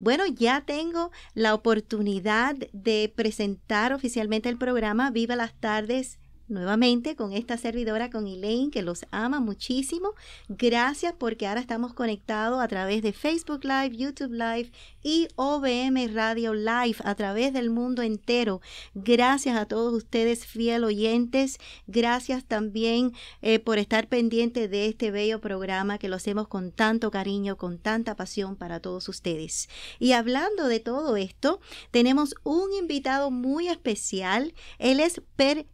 Bueno, ya tengo la oportunidad de presentar oficialmente el programa Viva las Tardes nuevamente con esta servidora, con Elaine, que los ama muchísimo. Gracias porque ahora estamos conectados a través de Facebook Live, YouTube Live y OBM Radio Live a través del mundo entero. Gracias a todos ustedes, fiel oyentes. Gracias también eh, por estar pendiente de este bello programa que lo hacemos con tanto cariño, con tanta pasión para todos ustedes. Y hablando de todo esto, tenemos un invitado muy especial. Él es Per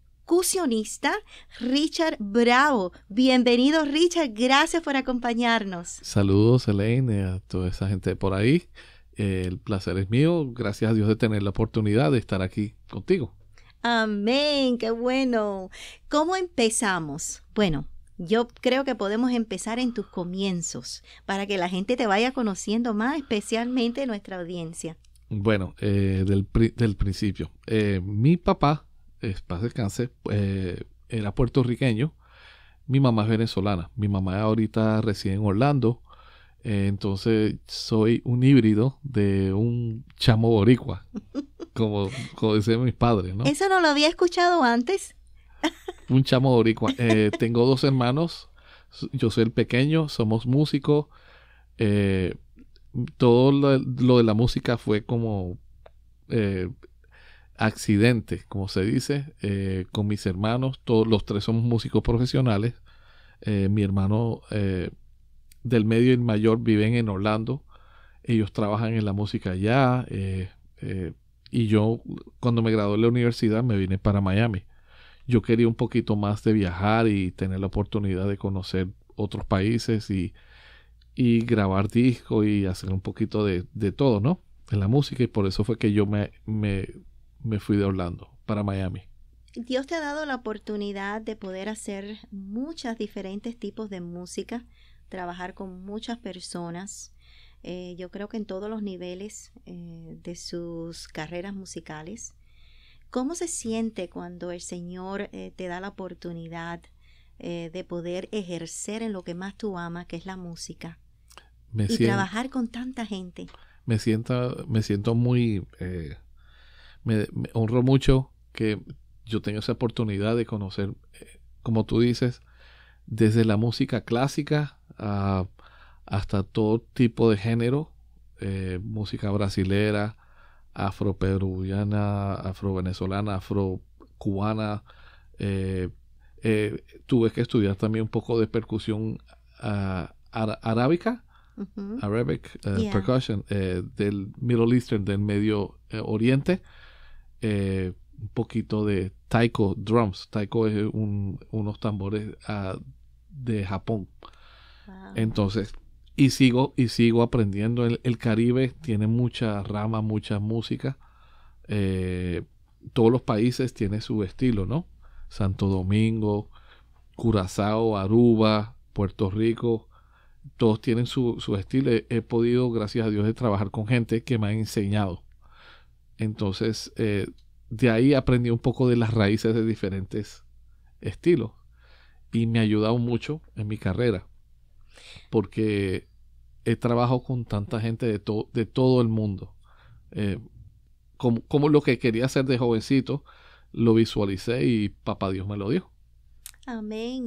Richard Bravo. Bienvenido Richard, gracias por acompañarnos. Saludos Elaine, a toda esa gente por ahí. Eh, el placer es mío, gracias a Dios de tener la oportunidad de estar aquí contigo. Amén, qué bueno. ¿Cómo empezamos? Bueno, yo creo que podemos empezar en tus comienzos para que la gente te vaya conociendo más, especialmente nuestra audiencia. Bueno, eh, del, principio. Eh, mi papá es, paz eh, era puertorriqueño. Mi mamá es venezolana. Mi mamá ahorita reside en Orlando. Eh, entonces soy un híbrido de un chamo boricua, como, decían mis padres, ¿no? Eso no lo había escuchado antes. un chamo boricua. Eh, tengo dos hermanos. Yo soy el pequeño, somos músicos. todo lo, de la música fue como accidente como se dice, eh, con mis hermanos. Todos los tres somos músicos profesionales. Eh, mi hermano eh, del medio y el mayor viven en Orlando. Ellos trabajan en la música allá. y yo, cuando me gradué de la universidad, me vine para Miami. Yo quería un poquito más de viajar y tener la oportunidad de conocer otros países y, grabar discos y hacer un poquito de, de todo, ¿no? En la música. Y por eso fue que yo me me fui de Orlando para Miami. Dios te ha dado la oportunidad de poder hacer muchos diferentes tipos de música, trabajar con muchas personas. Eh, yo creo que en todos los niveles eh, de sus carreras musicales. ¿Cómo se siente cuando el Señor eh, te da la oportunidad de poder ejercer en lo que más tú amas, que es la música? y trabajar con tanta gente. Me me siento muy me, honró honro mucho que yo tenga esa oportunidad de conocer, eh, como tú dices, desde la música clásica ah, hasta todo tipo de género, eh, música brasilera, afro afro venezolana afro cubana eh, tuve que estudiar también un poco de percusión ah, arábica, Arabic del Middle Eastern, del Medio Oriente. Eh, un poquito de taiko drums. Taiko es unos tambores ah, de Japón. Ah. Entonces, y sigo, y sigo aprendiendo. El, Caribe tiene mucha rama, mucha música. Eh, todos los países tienen su estilo, ¿no? Santo Domingo, Curazao, Aruba, Puerto Rico, todos tienen su, estilo. He, he, podido, gracias a Dios, de trabajar con gente que me ha enseñado. Entonces, eh, de ahí aprendí un poco de las raíces de diferentes estilos y me ha ayudado mucho en mi carrera porque he trabajado con tanta gente de, de todo el mundo. Eh, como, como, lo que quería hacer de jovencito, lo visualicé y papá Dios me lo dio. Amén.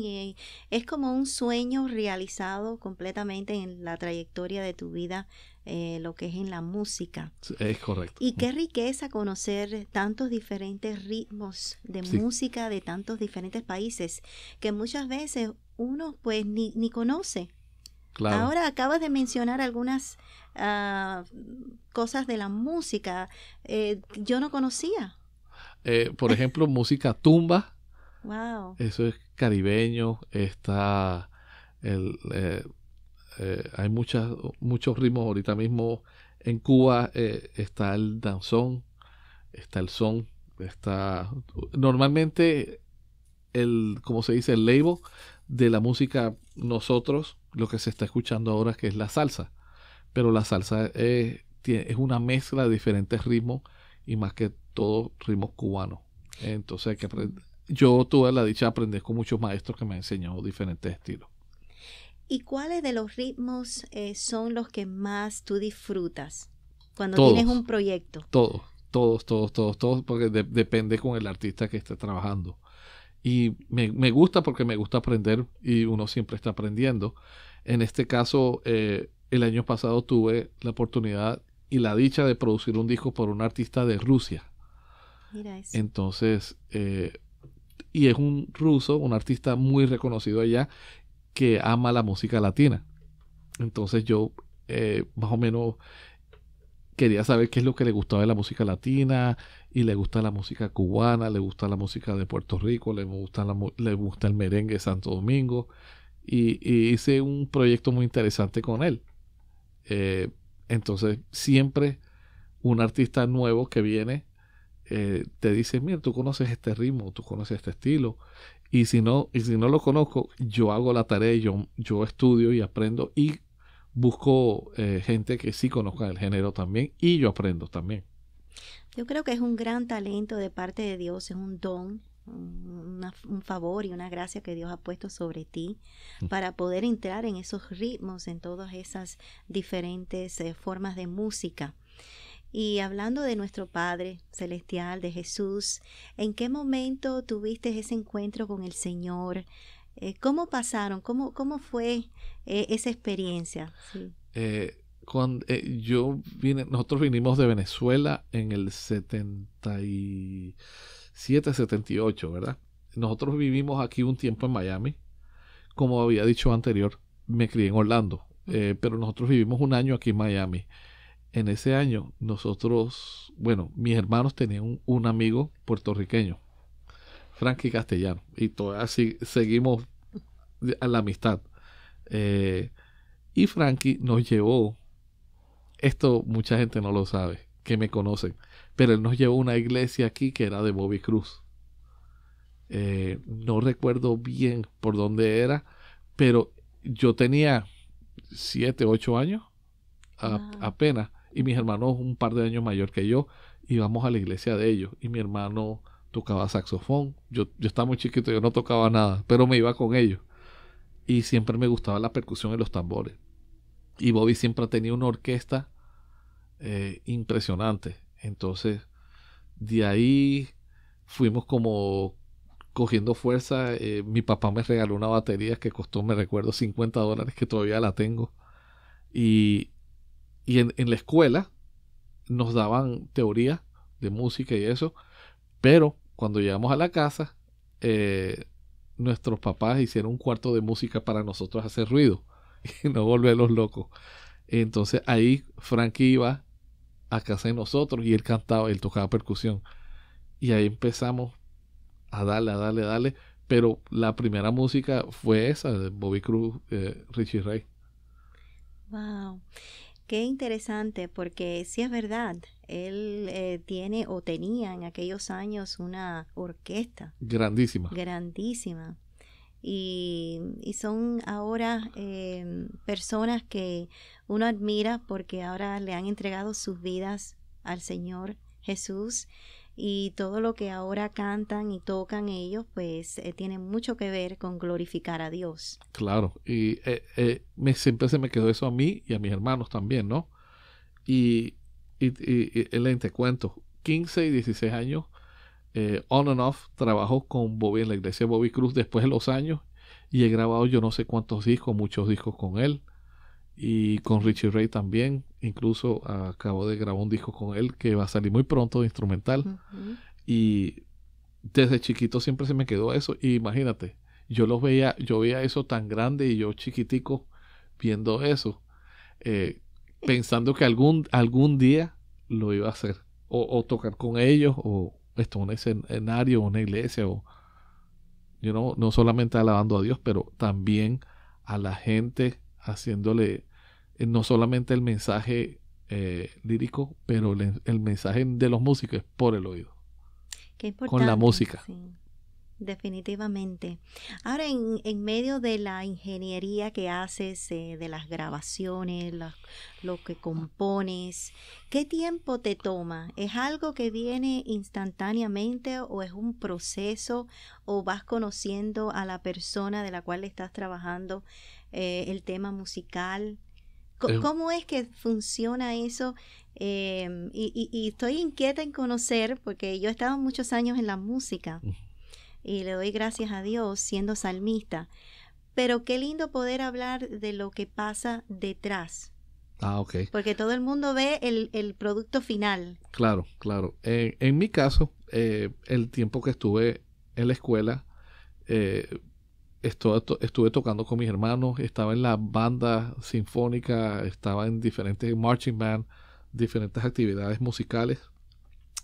es como un sueño realizado completamente en la trayectoria de tu vida, eh, lo que es en la música. Es correcto. Y qué riqueza conocer tantos diferentes ritmos de música de tantos diferentes países que muchas veces uno pues ni, ni conoce. Claro. Ahora acabas de mencionar algunas ah, cosas de la música eh, yo no conocía. Eh, por ejemplo, música tumba. Wow. Eso es caribeño, está el, eh, eh, hay muchas, muchos ritmos ahorita mismo. En Cuba eh, está el danzón, está el son, está... Normalmente, el, como se dice, el label de la música, nosotros, lo que se está escuchando ahora que es la salsa. Pero la salsa es, es una mezcla de diferentes ritmos y más que todo ritmos cubanos. Entonces hay que yo tuve la dicha de aprender con muchos maestros que me enseñó diferentes estilos. ¿Y cuáles de los ritmos eh, son los que más tú disfrutas cuando tienes un proyecto? Todos, todos, todos, todos, todos, porque depende con el artista que esté trabajando. Y me, gusta porque me gusta aprender y uno siempre está aprendiendo. En este caso, eh, el año pasado tuve la oportunidad y la dicha de producir un disco por un artista de Rusia. Mira eso. Entonces, eh, y es un ruso, un artista muy reconocido allá que ama la música latina. Entonces yo eh, más o menos quería saber qué es lo que le gustaba de la música latina y le gusta la música cubana, le gusta la música de Puerto Rico, le gusta, le gusta el merengue de Santo Domingo y, hice un proyecto muy interesante con él. Eh, entonces siempre un artista nuevo que viene eh, te dice, mira, tú conoces este ritmo, tú conoces este estilo. Y si no, y si no lo conozco, yo hago la tarea, yo, estudio y aprendo y busco eh, gente que sí conozca el género también y yo aprendo también. Yo creo que es un gran talento de parte de Dios, es un don, un favor y una gracia que Dios ha puesto sobre ti mm. para poder entrar en esos ritmos, en todas esas diferentes eh, formas de música. Y hablando de nuestro Padre Celestial, de Jesús, ¿en qué momento tuviste ese encuentro con el Señor? Eh, ¿Cómo pasaron? ¿Cómo, cómo fue eh, esa experiencia? Eh, cuando, yo vine, nosotros vinimos de Venezuela en el 77, 78, ¿verdad? Nosotros vivimos aquí un tiempo en Miami. Como había dicho anterior, me crié en Orlando, pero nosotros vivimos un año aquí en Miami en ese año nosotros, bueno, mis hermanos tenían un, amigo puertorriqueño, Frankie Castellano, y todavía seguimos a la amistad. Eh, y Frankie nos llevó, esto mucha gente no lo sabe, que me conocen, pero él nos llevó a una iglesia aquí que era de Bobby Cruz. Eh, no recuerdo bien por dónde era, pero yo tenía siete, ocho años ah. apenas y mis hermanos un par de años mayor que yo íbamos a la iglesia de ellos y mi hermano tocaba saxofón, yo, yo estaba muy chiquito, yo no tocaba nada, pero me iba con ellos y siempre me gustaba la percusión y los tambores. Y Bobby siempre tenía una orquesta eh, impresionante. Entonces, de ahí fuimos como cogiendo fuerza. Eh, mi papá me regaló una batería que costó, me recuerdo, 50 dólares, que todavía la tengo. Y y en, la escuela nos daban teoría de música y eso, pero cuando llegamos a la casa, eh, nuestros papás hicieron un cuarto de música para nosotros hacer ruido y no los locos. Entonces ahí Frankie iba a casa de nosotros y él cantaba, él tocaba percusión. Y ahí empezamos a darle, a darle, a darle. Pero la primera música fue esa de Bobby Cruz, eh, Richie Ray. Wow. Qué interesante, porque sí es verdad, él eh, tiene o tenía en aquellos años una orquesta. Grandísima. Grandísima. Y, son ahora em, personas que uno admira porque ahora le han entregado sus vidas al Señor Jesús y todo lo que ahora cantan y tocan ellos, pues tienen eh, tiene mucho que ver con glorificar a Dios. Claro, y eh, eh, siempre se me quedó eso a mí y a mis hermanos también, ¿no? Y, y, te cuento, 15 y 16 años, on and off, trabajó con Bobby en la iglesia Bobby Cruz después de los años y he grabado yo no sé cuántos discos, muchos discos con él y con Richie Ray también. Incluso ah, acabo de grabar un disco con él que va a salir muy pronto instrumental. Y desde chiquito siempre se me quedó eso. Y imagínate, yo los veía, yo veía eso tan grande y yo chiquitico viendo eso, eh, pensando que algún, algún día lo iba a hacer. O, tocar con ellos, o esto, un escenario, una iglesia, o yo no, no solamente alabando a Dios, pero también a la gente haciéndole eh, no solamente el mensaje eh, lírico, pero el, mensaje de los músicos por el oído. Qué con la música. Definitivamente. Ahora, en, medio de la ingeniería que haces, eh, de las grabaciones, lo que compones, ¿qué tiempo te toma? ¿Es algo que viene instantáneamente o es un proceso o vas conociendo a la persona de la cual estás trabajando el tema musical? Eh. ¿Cómo es que funciona eso? Em, y, estoy inquieta en conocer, porque yo he estado muchos años en la música mm. y le doy gracias a Dios siendo salmista, pero qué lindo poder hablar de lo que pasa detrás. Ah, ok. Porque todo el mundo ve el, producto final. Claro, claro. en mi caso, eh, el tiempo que estuve en la escuela, eh, estuve, tocando con mis hermanos, estaba en la banda sinfónica, estaba en diferentes marching band, diferentes actividades musicales,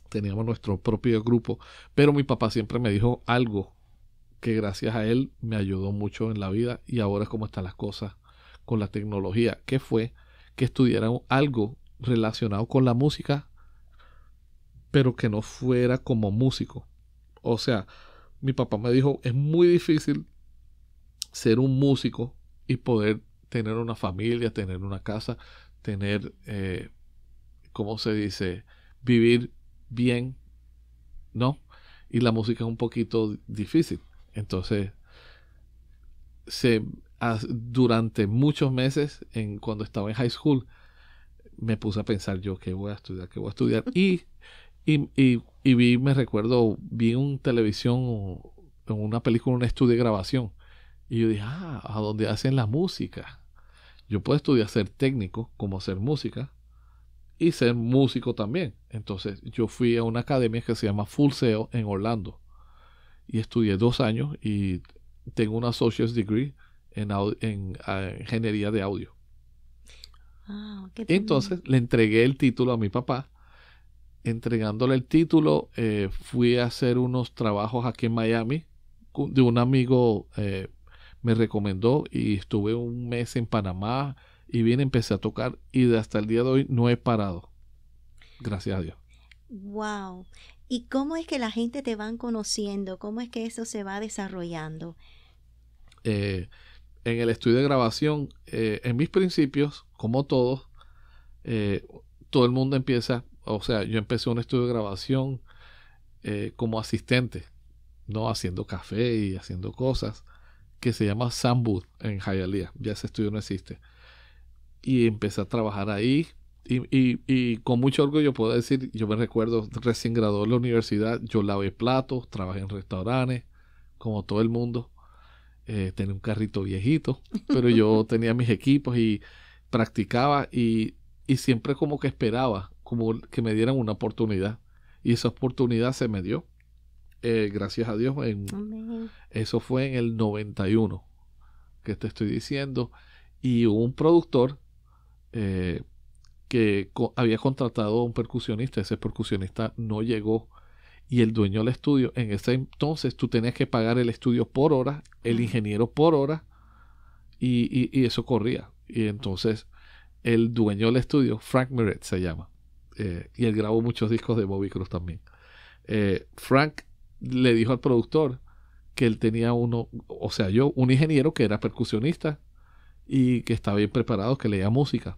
teníamos nuestro propio grupo, pero mi papá siempre me dijo algo que gracias a él me ayudó mucho en la vida y ahora es como están las cosas con la tecnología, que fue que estudiara algo relacionado con la música, pero que no fuera como músico. O sea, mi papá me dijo, es muy difícil ser un músico y poder tener una familia, tener una casa, tener, eh, ¿cómo se dice? Vivir bien, ¿no? Y la música es un poquito difícil. Entonces, se, durante muchos meses, en, cuando estaba en high school, me puse a pensar yo qué voy a estudiar, qué voy a estudiar. Y, y, vi, me recuerdo, vi en televisión, en una película, un estudio de grabación y yo dije, ah, a donde hacen la música. Yo puedo estudiar ser técnico, como hacer música, y ser músico también. Entonces yo fui a una academia que se llama Full Sail en Orlando. Y estudié dos años y tengo una associate degree en, ah, ingeniería de audio. Ah, Entonces le entregué el título a mi papá. Entregándole el título, eh, fui a hacer unos trabajos aquí en Miami de un amigo eh, me recomendó y estuve un mes en Panamá y bien empecé a tocar y de hasta el día de hoy no he parado. Gracias a Dios. Wow. ¿Y cómo es que la gente te van conociendo? ¿Cómo es que eso se va desarrollando? Eh, en el estudio de grabación, eh, en mis principios, como todos, eh, todo el mundo empieza, o sea, yo empecé un estudio de grabación como asistente, ¿no? Haciendo café y haciendo cosas que se llama Sambud en Hialeah. Ya ese estudio no existe. Y empecé a trabajar ahí. Y, con mucho orgullo puedo decir, yo me recuerdo recién graduado de la universidad, yo lavé platos, trabajé en restaurantes, como todo el mundo. Eh, tenía un carrito viejito, pero yo tenía mis equipos y practicaba y, y siempre como que esperaba, como que me dieran una oportunidad. Y esa oportunidad se me dio. Eh, gracias a Dios, en, eso fue en el 91 que te estoy diciendo. Y hubo un productor eh, que había contratado a un percusionista, ese percusionista no llegó. Y el dueño del estudio, en ese entonces tú tenías que pagar el estudio por hora, el ingeniero por hora, y, eso corría. Y entonces el dueño del estudio, Frank Merritt se llama, eh, y él grabó muchos discos de Bobby Cruz también. Frank le dijo al productor que él tenía uno, o sea, yo, un ingeniero que era percusionista y que estaba bien preparado, que leía música.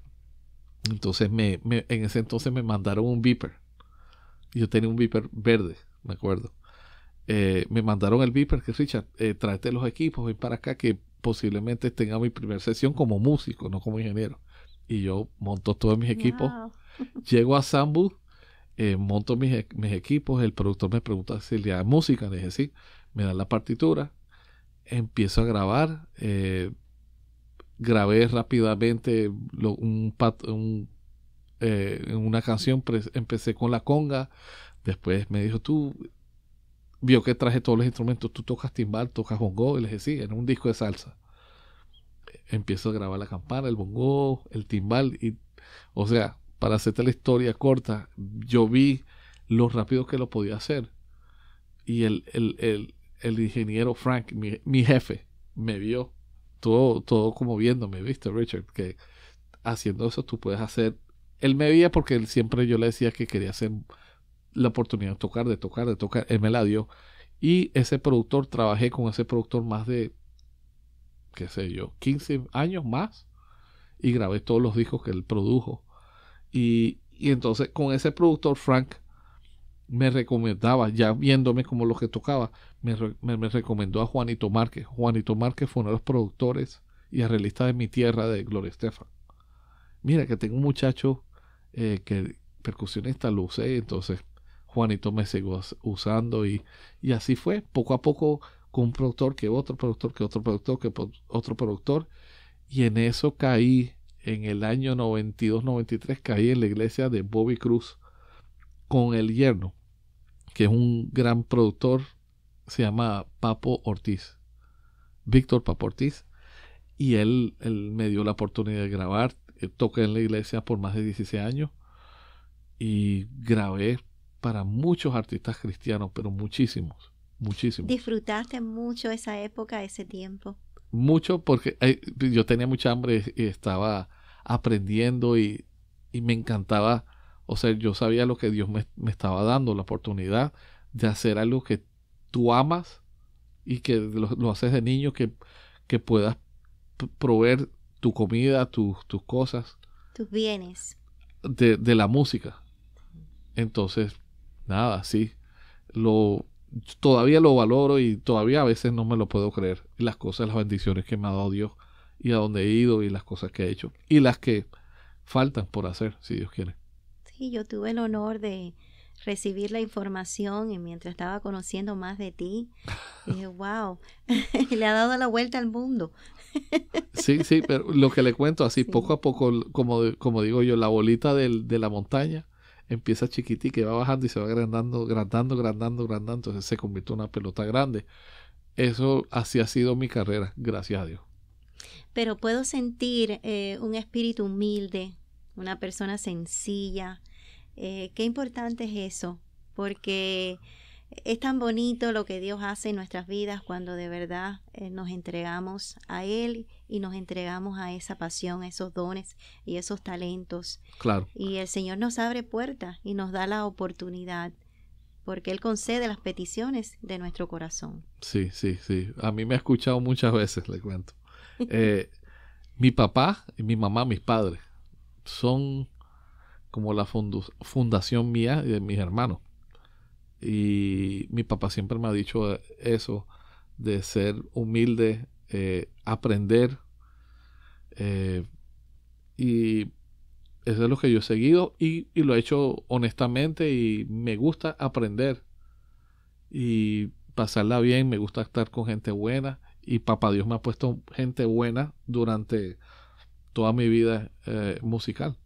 Entonces, me, en ese entonces me mandaron un beeper. Yo tenía un beeper verde, me acuerdo. Eh, me mandaron el beeper que Richard, eh, tráete los equipos, ven para acá que posiblemente tenga mi primera sesión como músico, no como ingeniero. Y yo monto todos mis equipos. Llego a Sambu eh, monto e, mis, equipos, el productor me pregunta si le da música, le dije sí, me dan la partitura, empiezo a grabar, eh, grabé rápidamente un, eh, una canción, empecé con la conga, después me dijo tú, vio que traje todos los instrumentos, tú tocas timbal, tocas bongo, y le dije sí, en un disco de salsa. Empiezo a grabar la campana, el bongo, el timbal, y, o sea, para hacerte la historia corta, yo vi lo rápido que lo podía hacer. Y el, ingeniero Frank, mi, jefe, me vio todo, todo como viéndome, ¿viste, Richard? Que haciendo eso tú puedes hacer. Él me veía porque él siempre yo le decía que quería hacer la oportunidad de tocar, de tocar, de tocar. Él me la dio. Y ese productor, trabajé con ese productor más de, qué sé yo, 15 años más. Y grabé todos los discos que él produjo. Y, entonces con ese productor Frank me recomendaba, ya viéndome como lo que tocaba, me, recomendó a Juanito Márquez. Juanito Márquez fue uno de los productores y arreglista de mi tierra de Gloria Estefan. Mira que tengo un muchacho eh, que percusionista lo usé, entonces Juanito me siguió usando y, y así fue, poco a poco con un productor que otro productor, que otro productor, que otro productor. Y en eso caí en el año 92-93 caí en la iglesia de Bobby Cruz con el yerno, que es un gran productor, se llama Papo Ortiz, Víctor Papo Ortiz, y él, me dio la oportunidad de grabar, toqué en la iglesia por más de 16 años y grabé para muchos artistas cristianos, pero muchísimos, muchísimos. Disfrutaste mucho esa época, ese tiempo. Mucho porque eh, yo tenía mucha hambre y estaba aprendiendo y, me encantaba, o sea, yo sabía lo que Dios me, estaba dando, la oportunidad de hacer algo que tú amas y que lo, haces de niño, que, puedas proveer tu comida, tus cosas. Tus bienes. De, de, la música. Entonces, nada, sí. Lo, todavía lo valoro y todavía a veces no me lo puedo creer. Las cosas, las bendiciones que me ha dado Dios y a dónde he ido y las cosas que he hecho y las que faltan por hacer, si Dios quiere. Sí, yo tuve el honor de recibir la información y mientras estaba conociendo más de ti, dije, wow, le ha dado la vuelta al mundo. sí, sí, pero lo que le cuento así, poco a poco, como, como digo yo, la bolita de la montaña empieza chiquitica que va bajando y se va agrandando, grandando, grandando agrandando, entonces se convirtió en una pelota grande. Eso así ha sido mi carrera, gracias a Dios pero puedo sentir eh, un espíritu humilde, una persona sencilla. Eh, qué importante es eso, porque es tan bonito lo que Dios hace en nuestras vidas cuando de verdad eh, nos entregamos a Él y nos entregamos a esa pasión, esos dones y esos talentos. Claro. Y el Señor nos abre puertas y nos da la oportunidad porque Él concede las peticiones de nuestro corazón. Sí, sí, sí. A mí me ha escuchado muchas veces, le cuento. Eh, mi papá, y mi mamá, mis padres son como la fundación mía y de mis hermanos. Y mi papá siempre me ha dicho eso, de ser humilde, eh, aprender. Eh, y eso es lo que yo he seguido y, lo he hecho honestamente y me gusta aprender y pasarla bien, me gusta estar con gente buena y papá Dios me ha puesto gente buena durante toda mi vida eh, musical.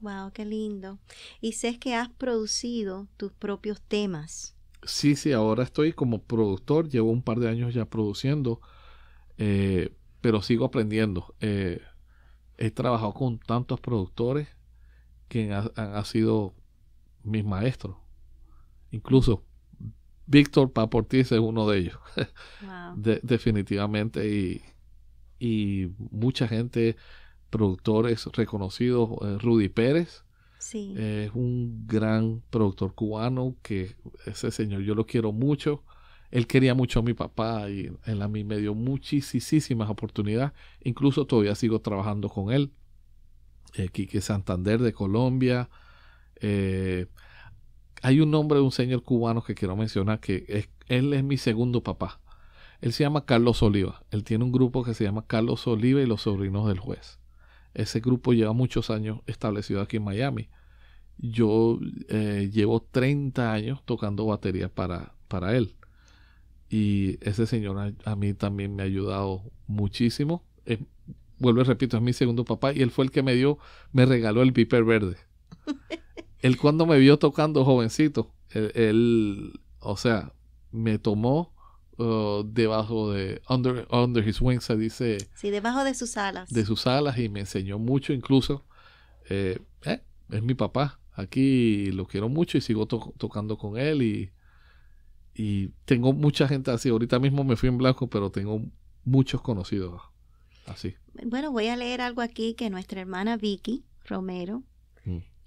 Wow, qué lindo. Y sé que has producido tus propios temas. Sí, sí, ahora estoy como productor, llevo un par de años ya produciendo, eh, pero sigo aprendiendo. Eh, he trabajado con tantos productores que han sido mis maestros. Incluso Víctor Paportiz es uno de ellos, definitivamente, y, y, mucha gente, productores reconocidos, eh, Rudy Pérez, sí. es un gran productor cubano que ese señor yo lo quiero mucho, él quería mucho a mi papá y él a mí me dio muchísimas oportunidades, incluso todavía sigo trabajando con él, eh, Quique Santander de Colombia, eh, hay un nombre de un señor cubano que quiero mencionar, que él es mi segundo papá. Él se llama Carlos Oliva. Él tiene un grupo que se llama Carlos Oliva y los sobrinos del juez. Ese grupo lleva muchos años establecido aquí en Miami. Yo eh, llevo 30 años tocando batería para, para él. Y ese señor a, mí también me ha ayudado muchísimo. vuelvo y repito, es mi segundo papá y él fue el que me dio, me regaló el piper verde. él cuando me vio tocando jovencito, él, o sea, me tomó uh, debajo de under under his wings se dice sí debajo de sus alas de sus alas y me enseñó mucho incluso eh, eh, es mi papá aquí lo quiero mucho y sigo tocando con él y y tengo mucha gente así ahorita mismo me fui en blanco pero tengo muchos conocidos así bueno voy a leer algo aquí que nuestra hermana Vicky Romero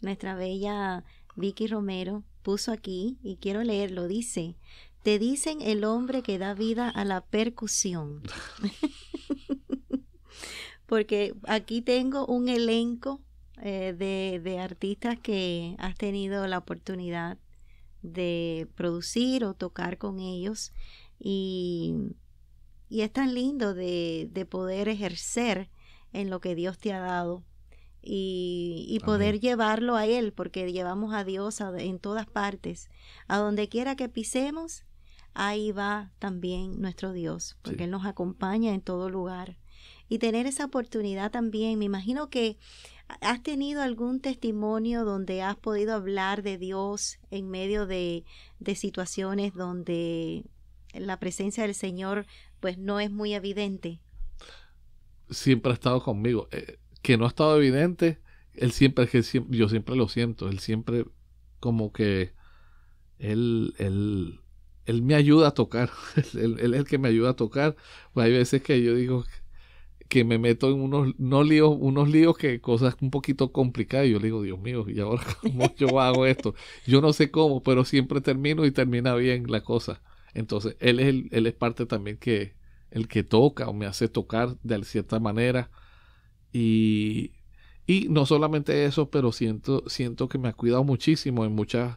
nuestra bella Vicky Romero puso aquí, y quiero leerlo, dice, te dicen el hombre que da vida a la percusión. Porque aquí tengo un elenco eh, de, de artistas que has tenido la oportunidad de producir o tocar con ellos y, y es tan lindo de, de, poder ejercer en lo que Dios te ha dado y, poder llevarlo a Él, porque llevamos a Dios en todas partes. A donde quiera que pisemos, ahí va también nuestro Dios, porque Él nos acompaña en todo lugar. Y tener esa oportunidad también, me imagino que ¿Has tenido algún testimonio donde has podido hablar de Dios en medio de, de, situaciones donde la presencia del Señor pues no es muy evidente? Siempre ha estado conmigo. Eh, que no ha estado evidente, él siempre, que yo siempre lo siento, él siempre como que, él, él, él me ayuda a tocar, él, es el que me ayuda a tocar, pues hay veces que yo digo que me meto en unos, no líos, unos líos que cosas un poquito complicadas, y yo le digo, Dios mío, ¿y ahora cómo yo hago esto? Yo no sé cómo, pero siempre termino y termina bien la cosa. Entonces, él es, el, él es parte también que el que toca o me hace tocar de cierta manera. Y, no solamente eso, pero siento, siento que me ha cuidado muchísimo en muchos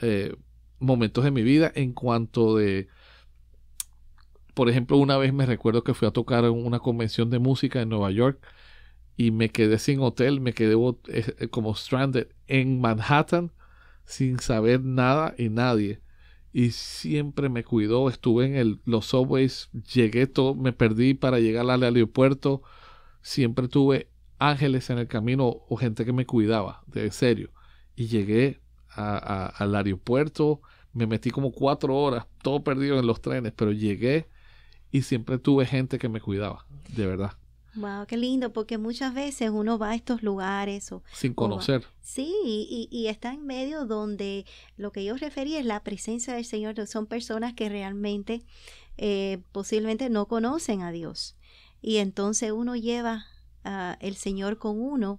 eh, momentos de mi vida en cuanto de... Por ejemplo, una vez me recuerdo que fui a tocar en una convención de música en Nueva York y me quedé sin hotel, me quedé eh, como stranded en Manhattan sin saber nada y nadie. Y siempre me cuidó, estuve en los subways, llegué todo, me perdí para llegar al aeropuerto, siempre tuve ángeles en el camino o gente que me cuidaba, de serio. Y llegué al aeropuerto, me metí como cuatro horas, todo perdido en los trenes, pero llegué y siempre tuve gente que me cuidaba, de verdad. Wow, qué lindo, porque muchas veces uno va a estos lugares sin conocer. sí, y, está en medio donde lo que yo refería es la presencia del Señor. Son personas que realmente eh, posiblemente no conocen a Dios y entonces uno lleva el Señor con uno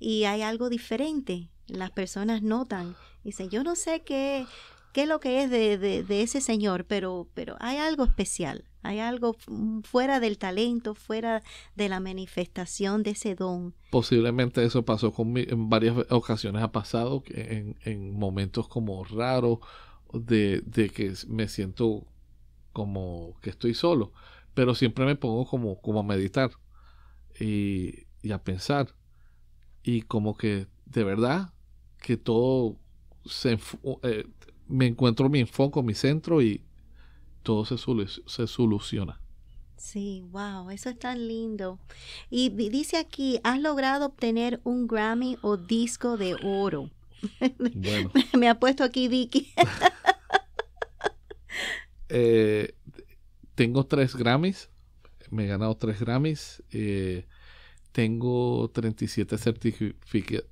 y hay algo diferente. Las personas notan, dicen, yo no sé qué, qué es lo que es de, ese Señor, pero, pero hay algo especial, hay algo mm, fuera del talento, fuera de la manifestación de ese don. Posiblemente eso pasó con en varias ocasiones ha pasado, en, momentos como raros, de, de, que me siento como que estoy solo. Pero siempre me pongo como, como a meditar y, a pensar. Y como que de verdad que todo se, eh, me encuentro mi enfoque, mi centro y todo se, se soluciona. Sí, wow, eso es tan lindo. Y dice aquí, has logrado obtener un Grammy o disco de oro. Bueno. me ha puesto aquí Vicky. eh, tengo tres Grammys, me he ganado tres Grammys, eh, tengo 37 certificados,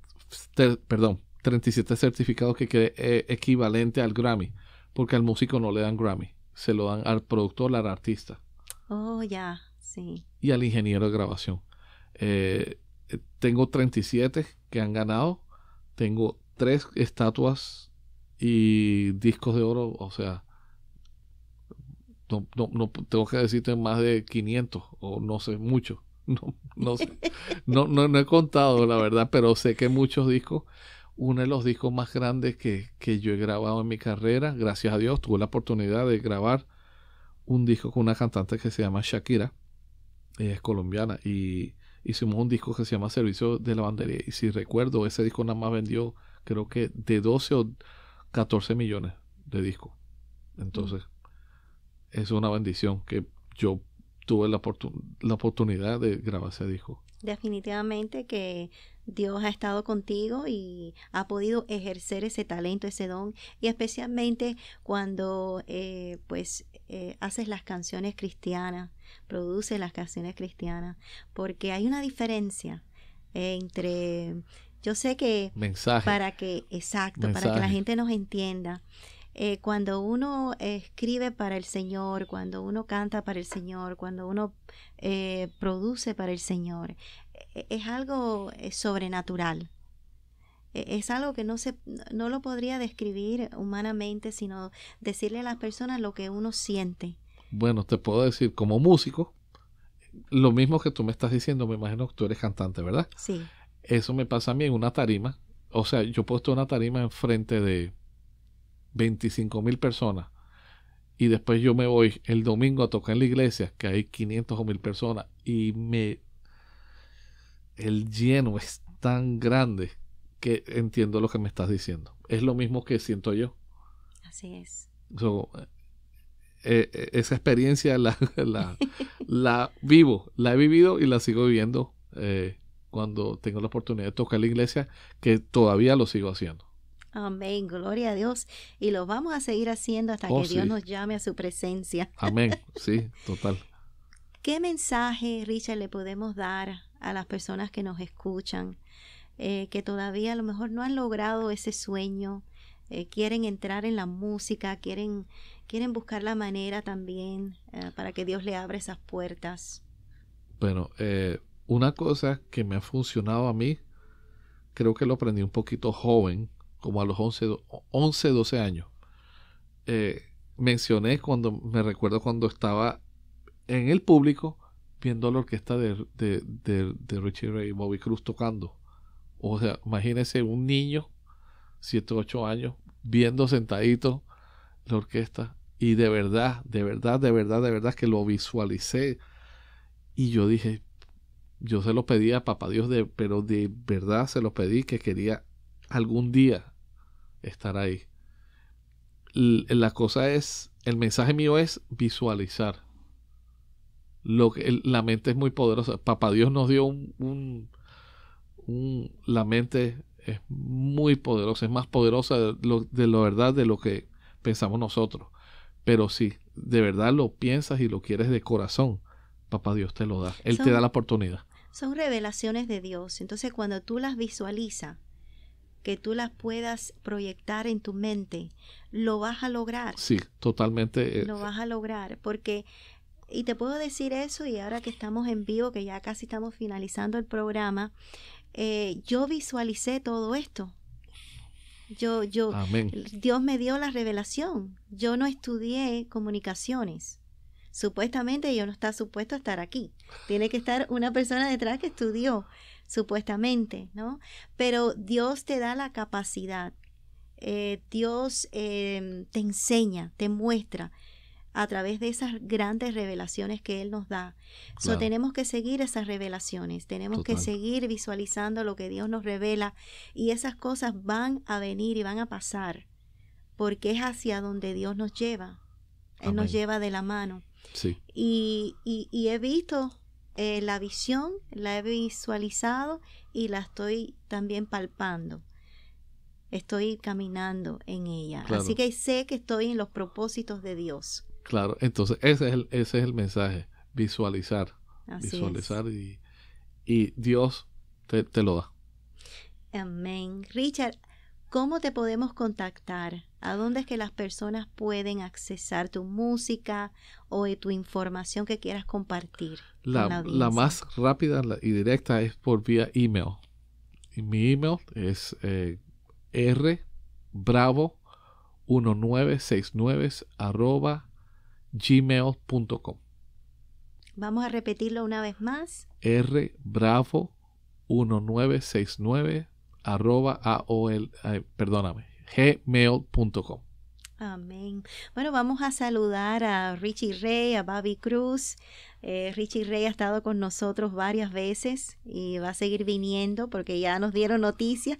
perdón, 37 certificados que quede eh, equivalente al Grammy, porque al músico no le dan Grammy, se lo dan al productor, al artista. Oh, ya, sí. Y al ingeniero de grabación. Eh, tengo 37 que han ganado, tengo tres estatuas y discos de oro, o sea, no, tengo que decirte más de 500 o no sé, mucho No, no, no, he contado, la verdad, pero sé que muchos discos, uno de los discos más grandes que, yo he grabado en mi carrera, gracias a Dios, tuve la oportunidad de grabar un disco con una cantante que se llama Shakira, es colombiana, y hicimos un disco que se llama Servicio de Lavandería, y si recuerdo, ese disco nada más vendió creo que de 12 o 14 millones de discos. Mm. Entonces, es una bendición que yo tuve la, la oportunidad de grabar ese disco. Definitivamente que Dios ha estado contigo y ha podido ejercer ese talento, ese don, y especialmente cuando eh, pues eh, haces las canciones cristianas, produces las canciones cristianas, porque hay una diferencia entre, yo sé que Mensaje. para que, exacto, para que la gente nos entienda, eh, cuando uno escribe para el Señor, cuando uno canta para el Señor, cuando uno eh, produce para el Señor, eh, es algo sobrenatural. E-, es algo que no, se, no lo podría describir humanamente, sino decirle a las personas lo que uno siente. Bueno, te puedo decir, como músico, lo mismo que tú me estás diciendo, me imagino que tú eres cantante, ¿verdad? Sí. Eso me pasa a mí en una tarima. O sea, yo he puesto una tarima enfrente de 25 mil personas, y después yo me voy el domingo a tocar en la iglesia, que hay 500 o 1000 personas, y me. El lleno es tan grande que entiendo lo que me estás diciendo. Es lo mismo que siento yo. Así es. Eh, eh, esa experiencia la, la, vivo, la he vivido y la sigo viviendo eh, cuando tengo la oportunidad de tocar en la iglesia, que todavía lo sigo haciendo. Amén, gloria a Dios. Y lo vamos a seguir haciendo hasta oh, que Dios nos llame a su presencia. Amén, sí, total. ¿Qué mensaje, Richard, le podemos dar a las personas que nos escuchan, eh, que todavía a lo mejor no han logrado ese sueño, eh, quieren entrar en la música, quieren, quieren buscar la manera también eh, para que Dios le abra esas puertas? Bueno, una cosa que me ha funcionado a mí, creo que lo aprendí un poquito joven, como a los 11, 11 12 años. Eh, mencioné cuando, me recuerdo cuando estaba en el público viendo la orquesta de, Richie Ray y Bobby Cruz tocando. O sea, imagínese un niño, 7 8 años, viendo sentadito la orquesta. Y de verdad, de verdad, de verdad, de verdad que lo visualicé. Y yo dije, yo se lo pedí a Papá Dios, de, pero de verdad se lo pedí que quería algún día estar ahí. La cosa es, el mensaje mío es visualizar. Lo que, la mente es muy poderosa. Papá Dios nos dio un, la mente es muy poderosa, es más poderosa de, lo, la verdad de lo que pensamos nosotros. Pero si de verdad lo piensas y lo quieres de corazón, papá Dios te lo da. Él te da la oportunidad. Son revelaciones de Dios. Entonces cuando tú las visualizas, que tú las puedas proyectar en tu mente, lo vas a lograr. Sí, totalmente. Eh, lo vas a lograr, porque, y te puedo decir eso, y ahora que estamos en vivo, que ya casi estamos finalizando el programa, eh, yo visualicé todo esto. Yo, yo, Dios me dio la revelación. Yo no estudié comunicaciones. Supuestamente yo no está supuesto a estar aquí. Tiene que estar una persona detrás que estudió, supuestamente, ¿no? Pero Dios te da la capacidad. Eh, Dios em, te enseña, te muestra a través de esas grandes revelaciones que Él nos da. tenemos que seguir esas revelaciones, tenemos que seguir visualizando lo que Dios nos revela y esas cosas van a venir y van a pasar porque es hacia donde Dios nos lleva. Él nos lleva de la mano. Y, y, he visto eh, la visión, la he visualizado y la estoy también palpando. Estoy caminando en ella. Así que sé que estoy en los propósitos de Dios. Claro, entonces ese es el, ese es el mensaje, visualizar. visualizar y, Dios te, te lo da. Amén. Richard, ¿cómo te podemos contactar? ¿A dónde es que las personas pueden accesar tu música o eh, tu información que quieras compartir? La, más rápida y directa es por vía email. Y mi email es eh, rbravo1969 gmail.com. Vamos a repetirlo una vez más. rbravo1969 arroba aol, perdóname, gmail.com. Amén. Bueno, vamos a saludar a Richie Rey, a Bobby Cruz. Eh, Richie Rey ha estado con nosotros varias veces y va a seguir viniendo porque ya nos dieron noticias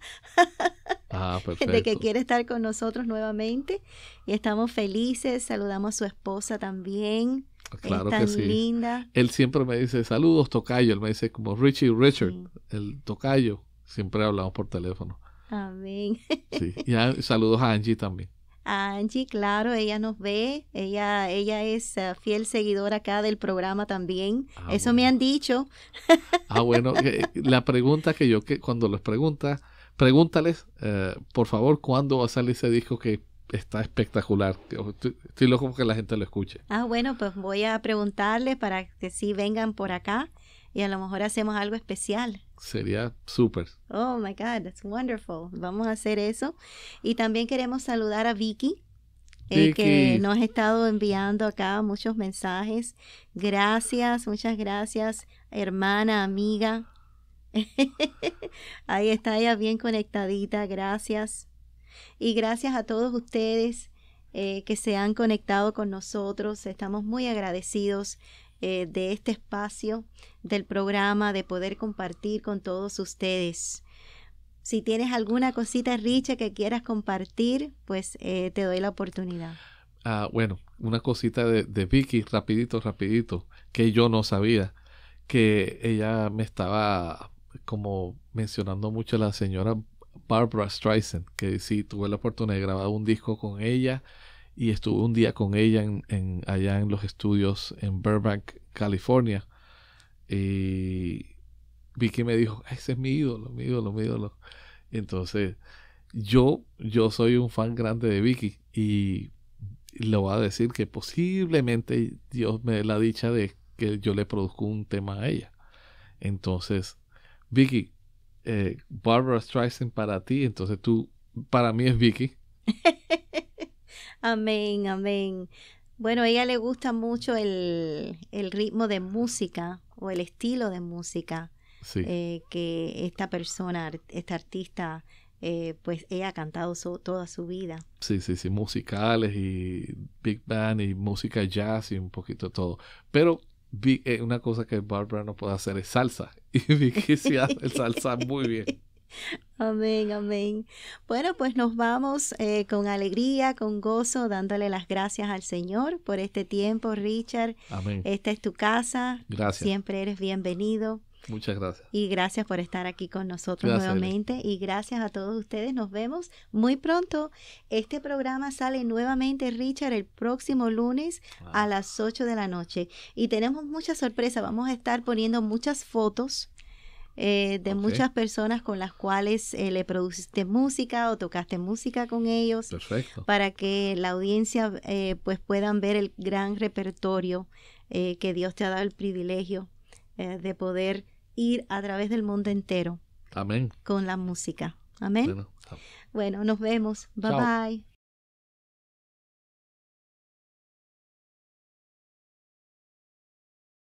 ah, de que quiere estar con nosotros nuevamente. Y estamos felices. Saludamos a su esposa también. Ah, claro que sí. linda. Él siempre me dice, saludos, tocayo. Él me dice como Richie Richard, el tocayo. Siempre hablamos por teléfono. Amén. Y saludos a Angie también. A Angie, claro, ella nos ve, ella, ella es ah, fiel seguidora acá del programa también. Ah, Eso me han dicho. Ah, bueno, la pregunta que yo, que cuando les pregunta, pregúntales, eh, por favor, cuándo va a salir ese disco que está espectacular. Estoy, estoy loco que la gente lo escuche. Ah, bueno, pues voy a preguntarles para que sí vengan por acá y a lo mejor hacemos algo especial. Sería súper. Oh my God, that's wonderful. Vamos a hacer eso. Y también queremos saludar a Vicky, eh, que nos ha estado enviando acá muchos mensajes. Gracias, muchas gracias, hermana, amiga. Ahí está ella bien conectadita, gracias. Y gracias a todos ustedes eh, que se han conectado con nosotros. Estamos muy agradecidos eh, de este espacio, del programa, de poder compartir con todos ustedes. Si tienes alguna cosita, Richa, que quieras compartir, pues eh, te doy la oportunidad. Ah, bueno, una cosita de, Vicky, rapidito, rapidito, que yo no sabía, que ella me estaba como mencionando mucho la señora Barbara Streisand, que sí tuve la oportunidad de grabar un disco con ella y estuve un día con ella en, allá en los estudios en Burbank, California. Y Vicky me dijo, ese es mi ídolo, mi ídolo, mi ídolo. Entonces, yo, yo soy un fan grande de Vicky y le voy a decir que posiblemente Dios me dé la dicha de que yo le produzco un tema a ella. Entonces, Vicky, eh, Barbara Streisand para ti, entonces tú, para mí es Vicky. Amén, amén. Bueno, a ella le gusta mucho el, ritmo de música o el estilo de música eh, que esta persona, esta artista, eh, pues ella ha cantado toda su vida. Sí, sí, sí, musicales y big band y música jazz y un poquito todo. Pero eh, una cosa que Barbara no puede hacer es salsa. Y Vicky se hace salsa muy bien. Amén, amén. Bueno, pues nos vamos eh, con alegría, con gozo, dándole las gracias al Señor por este tiempo, Richard. Amén. Esta es tu casa. Gracias. Siempre eres bienvenido. Muchas gracias. Y gracias por estar aquí con nosotros nuevamente. Y gracias a todos ustedes. Nos vemos muy pronto. Este programa sale nuevamente, Richard, el próximo lunes a las 8 de la noche. Y tenemos muchas sorpresa Vamos a estar poniendo muchas fotos eh, de muchas personas con las cuales eh, le produciste música o tocaste música con ellos. Para que la audiencia eh, pues puedan ver el gran repertorio que Dios te ha dado el privilegio de poder ir a través del mundo entero. Amén. Con la música. Amén. Bueno, nos vemos. Bye bye.